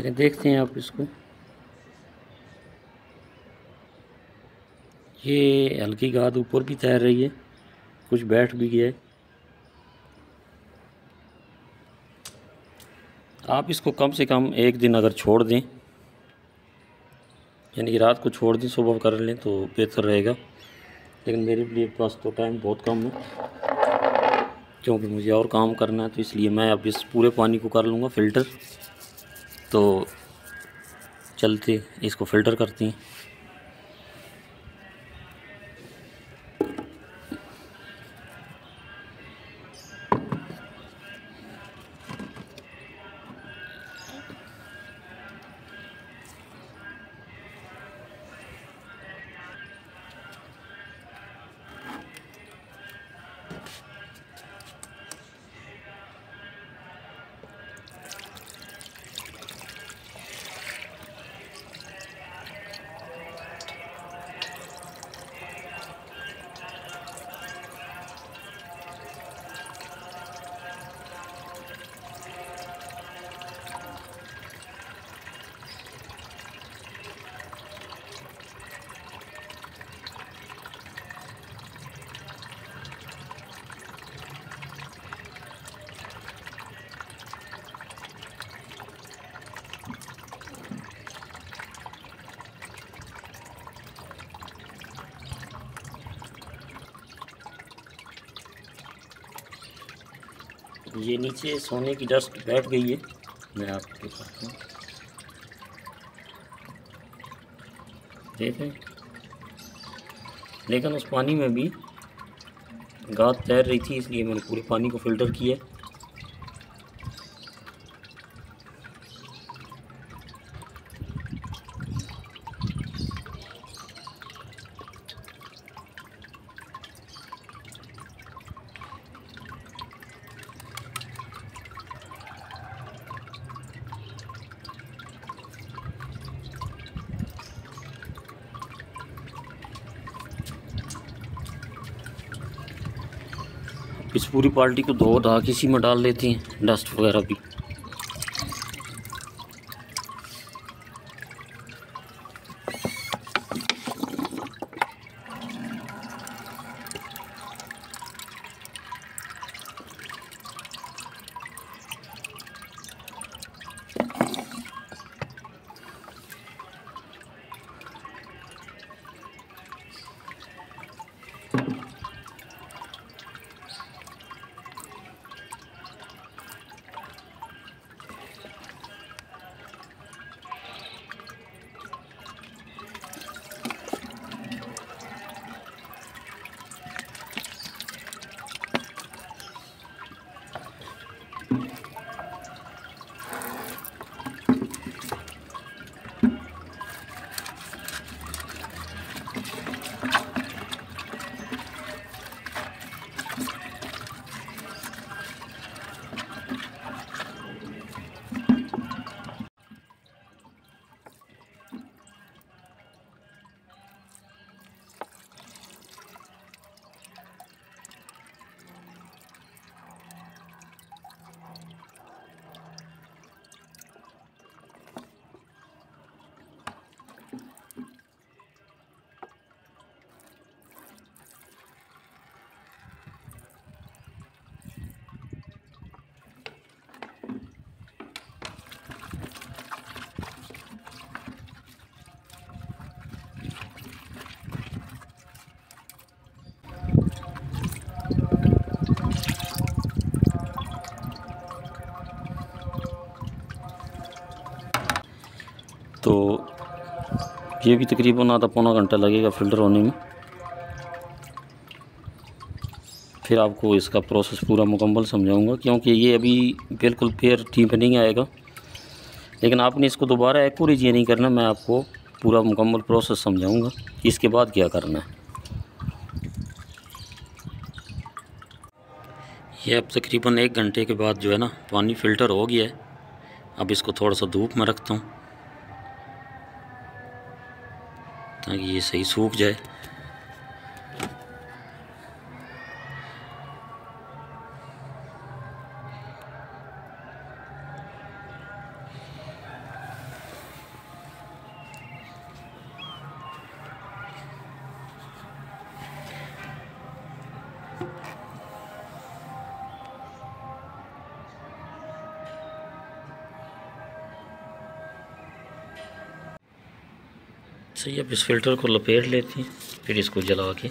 चलिए देखते हैं आप इसको ये हल्की गाद ऊपर भी तैर रही है कुछ बैठ भी गया है आप इसको कम से कम एक दिन अगर छोड़ दें यानी कि रात को छोड़ दें सुबह कर लें तो बेहतर रहेगा लेकिन मेरे लिए पास तो टाइम बहुत कम है क्योंकि मुझे और काम करना है तो इसलिए मैं अब इस पूरे पानी को कर लूँगा फ़िल्टर तो चलते इसको फ़िल्टर करती हैं ये नीचे सोने की डस्ट बैठ गई है मैं आपको दिखाता हूँ देखें लेकिन उस पानी में भी गाद तैर रही थी इसलिए मैंने पूरे पानी को फ़िल्टर किया इस पूरी पार्टी को धो धा किसी में डाल देती हैं डस्ट वगैरह भी ये भी तकरीबन आधा पौना घंटा लगेगा फ़िल्टर होने में फिर आपको इसका प्रोसेस पूरा मुकम्मल समझाऊंगा क्योंकि ये अभी बिल्कुल पेयर ठीक नहीं आएगा लेकिन आपने इसको दोबारा एको रिजिए नहीं करना मैं आपको पूरा मुकम्मल प्रोसेस समझाऊंगा इसके बाद क्या करना है ये अब तकरीबन एक घंटे के बाद जो है ना पानी फ़िल्टर हो गया है अब इसको थोड़ा सा धूप में रखता हूँ ताकि ये सही सूख जाए सही अब इस फिल्टर को लपेट लेते हैं फिर इसको जला के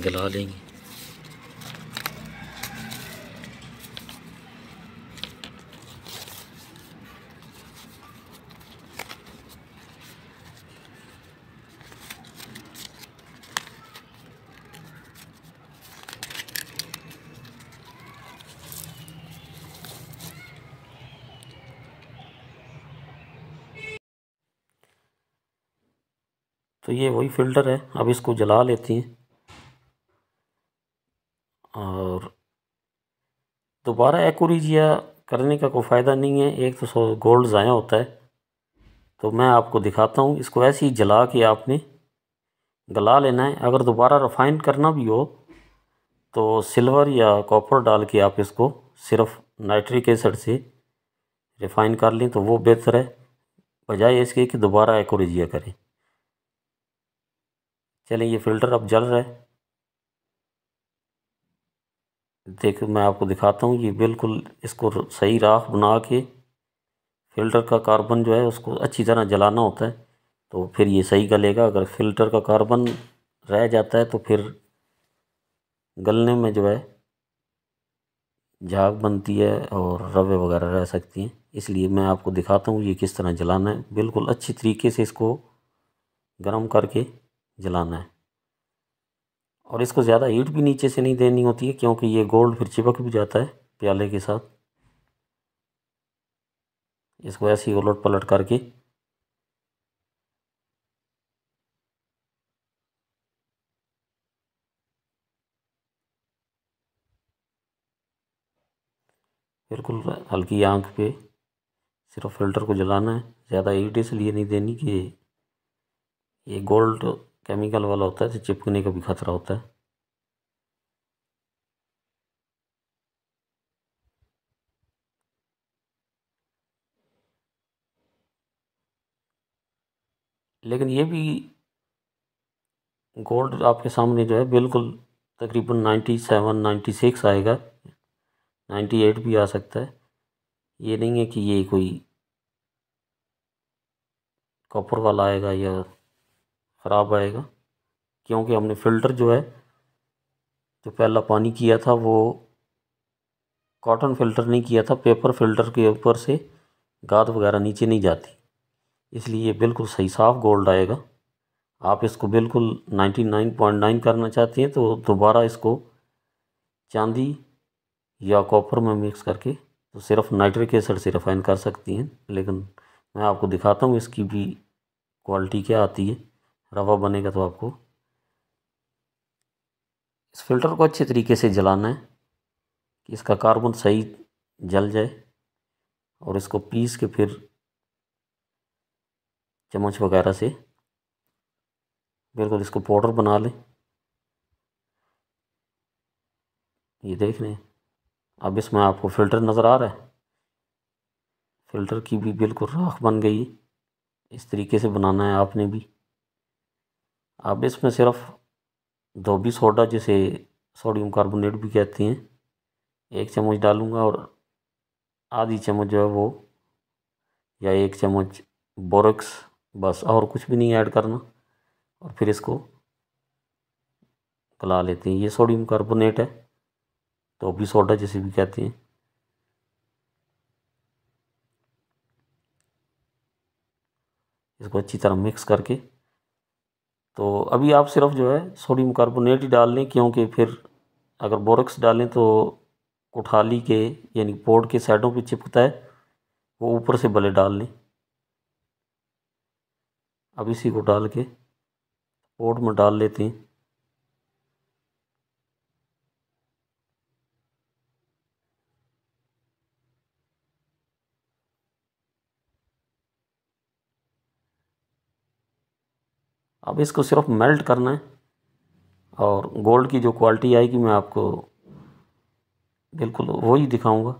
गला लेंगे तो ये वही फ़िल्टर है अब इसको जला लेती हैं और दोबारा एकोरिजिया करने का कोई फ़ायदा नहीं है एक तो गोल्ड ज़ाया होता है तो मैं आपको दिखाता हूँ इसको ऐसे ही जला के आपने गला लेना है अगर दोबारा रिफ़ाइन करना भी हो तो सिल्वर या कॉपर डाल के आप इसको सिर्फ नाइट्रिक एसड से रिफ़ाइन कर लें तो वो बेहतर है बजाय इसके कि दोबारा एकोरिजिया करें चलिए ये फ़िल्टर अब जल रहा है देख मैं आपको दिखाता हूँ ये बिल्कुल इसको सही राख बना के फ़िल्टर का कार्बन जो है उसको अच्छी तरह जलाना होता है तो फिर ये सही गलेगा अगर फ़िल्टर का कार्बन रह जाता है तो फिर गलने में जो है झाग बनती है और रवे वगैरह रह सकती हैं इसलिए मैं आपको दिखाता हूँ ये किस तरह जलाना है बिल्कुल अच्छी तरीके से इसको गर्म करके जलाना है और इसको ज़्यादा हीट भी नीचे से नहीं देनी होती है क्योंकि ये गोल्ड फिर चिपक भी जाता है प्याले के साथ इसको ऐसे ही उलट पलट करके बिल्कुल हल्की आंख पे सिर्फ फिल्टर को जलाना है ज़्यादा हीट इसलिए नहीं देनी कि ये गोल्ड केमिकल वाला होता है तो चिपकने का भी खतरा होता है लेकिन ये भी गोल्ड आपके सामने जो है बिल्कुल तकरीबन नाइन्टी सेवन नाइन्टी सिक्स आएगा नाइन्टी एट भी आ सकता है ये नहीं है कि ये कोई कॉपर वाला आएगा या ख़राब आएगा क्योंकि हमने फ़िल्टर जो है जो पहला पानी किया था वो कॉटन फ़िल्टर नहीं किया था पेपर फ़िल्टर के ऊपर से गाद वगैरह नीचे नहीं जाती इसलिए ये बिल्कुल सही साफ़ गोल्ड आएगा आप इसको बिल्कुल 99.9 करना चाहते हैं तो दोबारा इसको चांदी या कॉपर में मिक्स करके तो सिर्फ नाइट्रिक एसिड से रिफ़ाइन कर सकती हैं लेकिन मैं आपको दिखाता हूँ इसकी भी क्वालिटी क्या आती है रवा बनेगा तो आपको इस फिल्टर को अच्छे तरीके से जलाना है कि इसका कार्बन सही जल जाए और इसको पीस के फिर चम्मच वगैरह से बिल्कुल इसको पाउडर बना लें ये देख लें अब इसमें आपको फ़िल्टर नज़र आ रहा है फ़िल्टर की भी बिल्कुल राख बन गई इस तरीके से बनाना है आपने भी अब इसमें सिर्फ धोबी सोडा जिसे सोडियम कार्बोनेट भी कहते हैं एक चम्मच डालूँगा और आधी चम्मच जो है वो या एक चम्मच बोरक्स बस और कुछ भी नहीं ऐड करना और फिर इसको गला लेते हैं ये सोडियम कार्बोनेट है तो भी सोडा जिसे भी कहते हैं इसको अच्छी तरह मिक्स करके तो अभी आप सिर्फ जो है सोडियम कार्बोनेट ही डाल लें क्योंकि फिर अगर बोरक्स डालें तो कोठाली के यानी पोर्ट के साइडों पे चिपकता है वो ऊपर से भले डाल लें अब इसी को डाल के पोर्ट में डाल लेते हैं अब इसको सिर्फ मेल्ट करना है और गोल्ड की जो क्वालिटी आएगी मैं आपको बिल्कुल वही दिखाऊंगा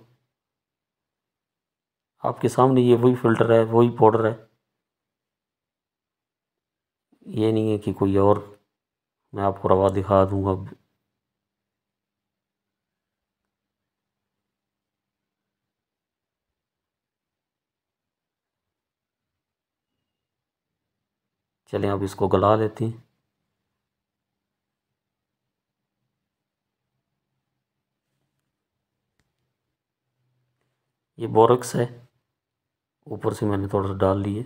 आपके सामने ये वही फ़िल्टर है वही पाउडर है ये नहीं है कि कोई और मैं आपको रवा दिखा दूंगा चलें अब इसको गला लेते हैं ये बोरक्स है ऊपर से मैंने थोड़ा सा डाल लिए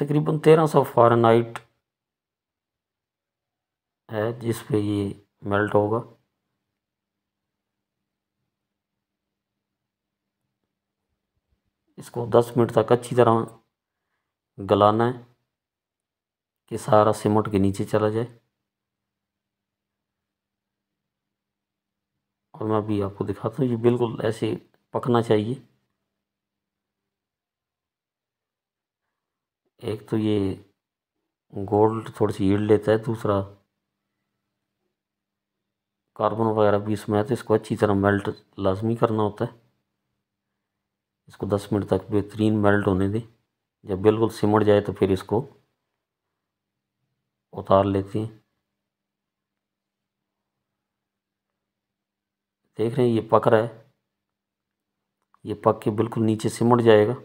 तकरीबन तेरह सौ फॉरनाइट है जिस पे ये मेल्ट होगा इसको दस मिनट तक अच्छी तरह गलाना है कि सारा सिमट के नीचे चला जाए और मैं अभी आपको दिखाता हूँ ये बिल्कुल ऐसे पकना चाहिए एक तो ये गोल्ड थोड़ी सी हील्ड लेता है दूसरा कार्बन वगैरह भी इसमें है तो इसको अच्छी तरह मेल्ट लाजमी करना होता है इसको 10 मिनट तक बेहतरीन मेल्ट होने दें जब बिल्कुल सिमट जाए तो फिर इसको उतार लेते हैं देख रहे हैं ये पक रहा है ये पक के बिल्कुल नीचे सिमट जाएगा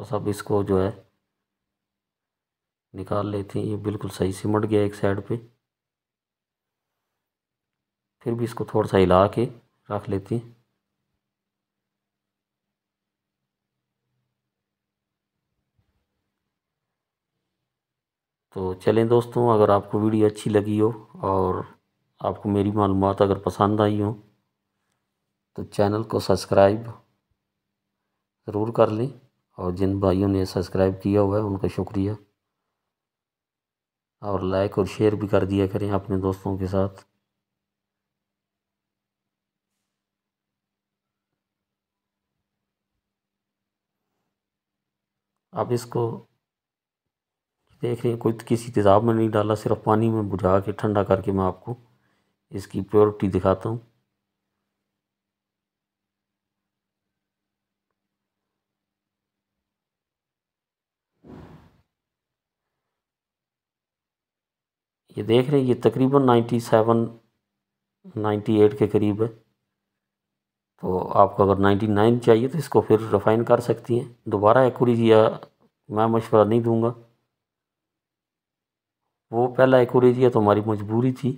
बस तो अब इसको जो है निकाल लेते हैं ये बिल्कुल सही सिमट गया एक साइड पे फिर भी इसको थोड़ा सा हिला के रख लेते हैं तो चलें दोस्तों अगर आपको वीडियो अच्छी लगी हो और आपको मेरी मालूम अगर पसंद आई हो तो चैनल को सब्सक्राइब ज़रूर कर लें और जिन भाइयों ने सब्सक्राइब किया हुआ है उनका शुक्रिया और लाइक और शेयर भी कर दिया करें अपने दोस्तों के साथ आप इसको देख रहे हैं कोई तो किसी तेज़ाब में नहीं डाला सिर्फ पानी में बुझा के ठंडा करके मैं आपको इसकी प्योरिटी दिखाता हूँ ये देख रहे हैं ये तकरीबन नाइन्टी सेवन नाइन्टी एट के करीब है तो आपको अगर नाइन्टी नाइन चाहिए तो इसको फिर रिफ़ाइन कर सकती हैं दोबारा एक या मैं मशवरा नहीं दूंगा वो पहला एक या तो हमारी मजबूरी थी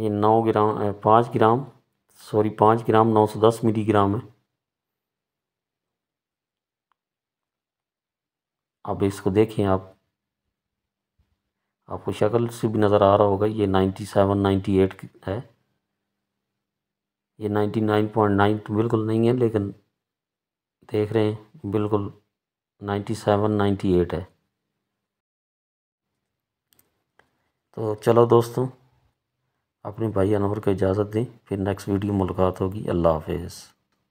ये नौ ग्राम पाँच ग्राम सॉरी पाँच ग्राम नौ सौ दस मिलीग्राम है अब इसको देखें आप आपको शक्ल से भी नज़र आ रहा होगा ये नाइन्टी सेवन नाइन्टी एट है ये नाइन्टी नाइन पॉइंट नाइन तो बिल्कुल नहीं है लेकिन देख रहे हैं बिल्कुल नाइन्टी सेवन नाइन्टी एट है तो चलो दोस्तों अपने भाई अनवर को इजाज़त दें फिर नेक्स्ट वीडियो मुलाकात होगी अल्लाह हाफिज़